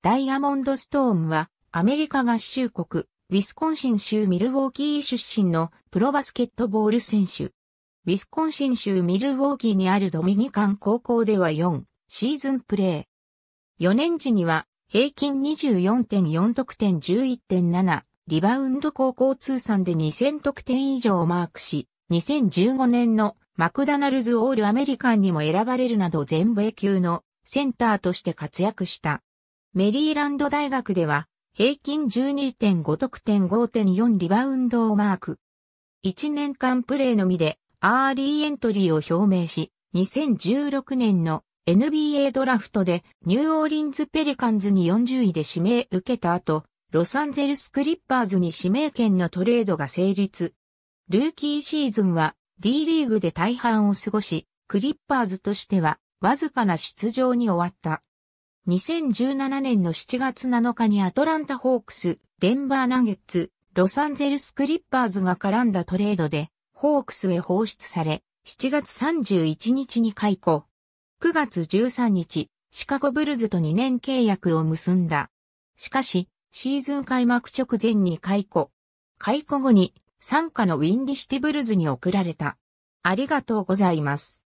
ダイヤモンドストーンは、アメリカ合衆国、ウィスコンシン州ミルウォーキー出身のプロバスケットボール選手。ウィスコンシン州ミルウォーキーにあるドミニカン高校では4シーズンプレー。4年時には平均24.4得点11.7リバウンド高校通算で2000得点以上をマークし、2015年のマクダナルズオールアメリカンにも選ばれるなど全米級のセンターとして活躍した。メリーランド大学では、平均12.5得点5.4リバウンドをマーク。1年間プレーのみで、アーリーエントリーを表明し、2016年の NBA ドラフトでニューオーリンズペリカンズに40位で指名受けた後、ロサンゼルスクリッパーズに指名権のトレードが成立。ルーキーシーズンは D リーグで大半を過ごし、クリッパーズとしてはわずかな出場に終わった。2017年の7月7日にアトランタホークス、デンバーナゲッツ、ロサンゼルスクリッパーズが絡んだトレードで、ホークスへ放出され、7月31日に解雇。9月13日、シカゴブルズと2年契約を結んだ。しかし、シーズン開幕直前に解雇。解雇後に、参加のウィンディシティブルズに送られた。ありがとうございます。